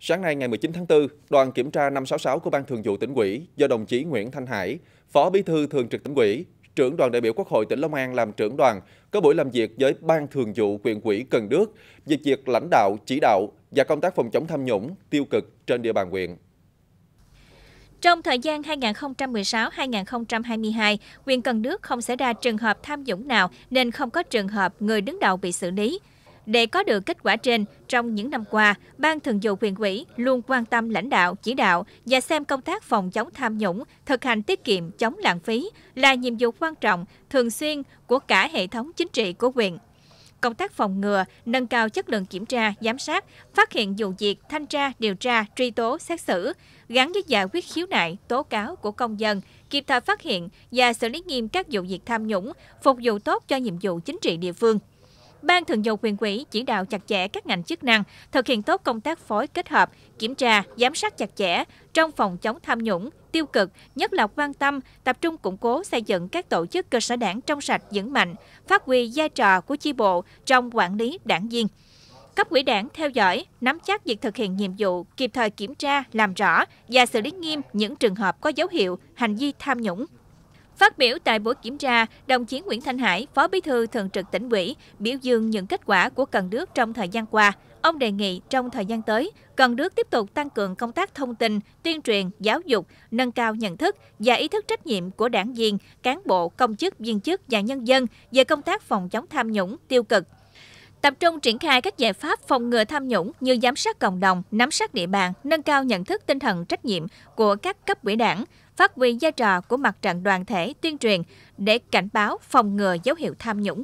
Sáng nay ngày 19 tháng 4, đoàn kiểm tra 566 của Ban Thường vụ tỉnh ủy do đồng chí Nguyễn Thanh Hải, Phó Bí thư Thường trực tỉnh ủy, trưởng đoàn đại biểu Quốc hội tỉnh Long An làm trưởng đoàn, có buổi làm việc với Ban Thường vụ quyền ủy Cần Đức về việc lãnh đạo, chỉ đạo và công tác phòng chống tham nhũng, tiêu cực trên địa bàn huyện. Trong thời gian 2016-2022, huyện Cần Đức không xảy ra trường hợp tham nhũng nào nên không có trường hợp người đứng đầu bị xử lý. Để có được kết quả trên, trong những năm qua, Ban Thường vụ huyện ủy luôn quan tâm lãnh đạo, chỉ đạo và xem công tác phòng chống tham nhũng, thực hành tiết kiệm, chống lãng phí là nhiệm vụ quan trọng, thường xuyên của cả hệ thống chính trị của huyện công tác phòng ngừa, nâng cao chất lượng kiểm tra, giám sát, phát hiện vụ việc, thanh tra, điều tra, truy tố, xét xử, gắn với giải quyết khiếu nại, tố cáo của công dân, kịp thời phát hiện và xử lý nghiêm các vụ việc tham nhũng, phục vụ tốt cho nhiệm vụ chính trị địa phương. Ban Thường vụ huyện ủy chỉ đạo chặt chẽ các ngành chức năng thực hiện tốt công tác phối kết hợp, kiểm tra, giám sát chặt chẽ trong phòng chống tham nhũng, tiêu cực, nhất là quan tâm, tập trung củng cố xây dựng các tổ chức cơ sở đảng trong sạch vững mạnh, phát huy vai trò của chi bộ trong quản lý đảng viên cấp ủy đảng theo dõi, nắm chắc việc thực hiện nhiệm vụ, kịp thời kiểm tra, làm rõ và xử lý nghiêm những trường hợp có dấu hiệu hành vi tham nhũng, Phát biểu tại buổi kiểm tra, đồng chí Nguyễn Thanh Hải, Phó Bí thư Thường trực tỉnh ủy, biểu dương những kết quả của Cần Đước trong thời gian qua. Ông đề nghị trong thời gian tới, Cần Đước tiếp tục tăng cường công tác thông tin, tuyên truyền, giáo dục, nâng cao nhận thức và ý thức trách nhiệm của đảng viên, cán bộ, công chức, viên chức và nhân dân về công tác phòng chống tham nhũng, tiêu cực, tập trung triển khai các giải pháp phòng ngừa tham nhũng như giám sát cộng đồng, nắm sát địa bàn, nâng cao nhận thức tinh thần trách nhiệm của các cấp ủy đảng, phát huy vai trò của mặt trận đoàn thể tuyên truyền để cảnh báo phòng ngừa dấu hiệu tham nhũng